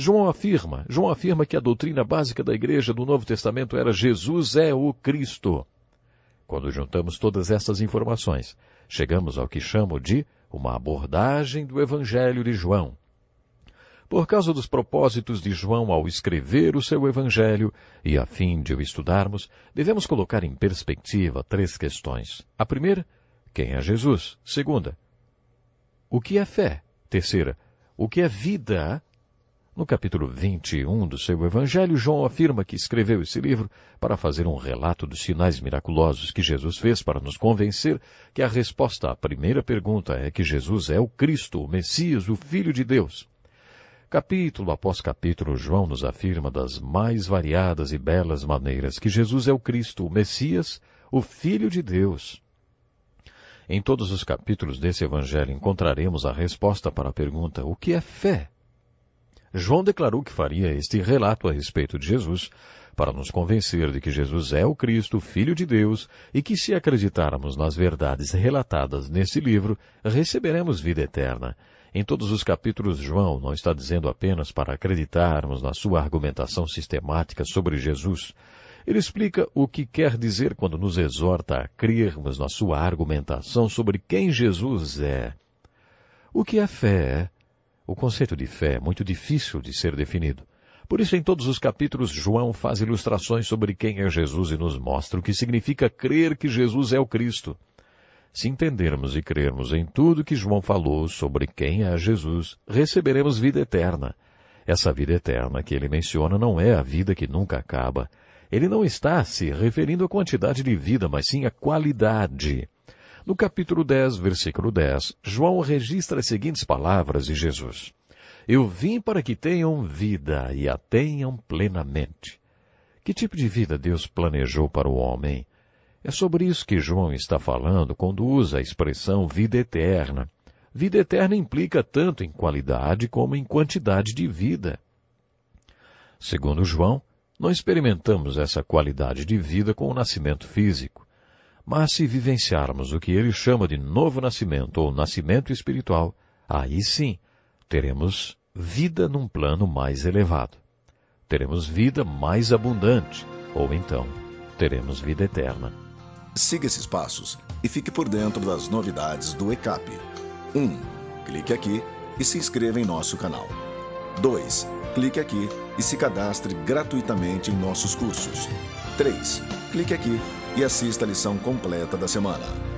João afirma, João afirma que a doutrina básica da igreja do Novo Testamento era Jesus é o Cristo. Quando juntamos todas essas informações, chegamos ao que chamo de uma abordagem do Evangelho de João. Por causa dos propósitos de João ao escrever o seu Evangelho, e a fim de o estudarmos, devemos colocar em perspectiva três questões. A primeira, quem é Jesus? Segunda, o que é fé? Terceira, o que é vida? No capítulo 21 do seu Evangelho, João afirma que escreveu esse livro para fazer um relato dos sinais miraculosos que Jesus fez para nos convencer que a resposta à primeira pergunta é que Jesus é o Cristo, o Messias, o Filho de Deus. Capítulo após capítulo, João nos afirma das mais variadas e belas maneiras que Jesus é o Cristo, o Messias, o Filho de Deus. Em todos os capítulos desse Evangelho encontraremos a resposta para a pergunta: o que é fé? João declarou que faria este relato a respeito de Jesus para nos convencer de que Jesus é o Cristo, Filho de Deus, e que se acreditarmos nas verdades relatadas nesse livro, receberemos vida eterna. Em todos os capítulos, João não está dizendo apenas para acreditarmos na sua argumentação sistemática sobre Jesus. Ele explica o que quer dizer quando nos exorta a crermos na sua argumentação sobre quem Jesus é. O que é fé é? O conceito de fé é muito difícil de ser definido. Por isso, em todos os capítulos, João faz ilustrações sobre quem é Jesus e nos mostra o que significa crer que Jesus é o Cristo. Se entendermos e crermos em tudo que João falou sobre quem é Jesus, receberemos vida eterna. Essa vida eterna que ele menciona não é a vida que nunca acaba. Ele não está se referindo à quantidade de vida, mas sim à qualidade. No capítulo 10, versículo 10, João registra as seguintes palavras de Jesus: Eu vim para que tenham vida e a tenham plenamente. Que tipo de vida Deus planejou para o homem? É sobre isso que João está falando quando usa a expressão vida eterna. Vida eterna implica tanto em qualidade como em quantidade de vida. Segundo João, não experimentamos essa qualidade de vida com o nascimento físico. Mas se vivenciarmos o que ele chama de novo nascimento ou nascimento espiritual, aí sim teremos vida num plano mais elevado. Teremos vida mais abundante, ou então teremos vida eterna. Siga esses passos e fique por dentro das novidades do ECAP. 1. Um, clique aqui e se inscreva em nosso canal. 2. Clique aqui e se cadastre gratuitamente em nossos cursos. 3. Clique aqui e assista a lição completa da semana.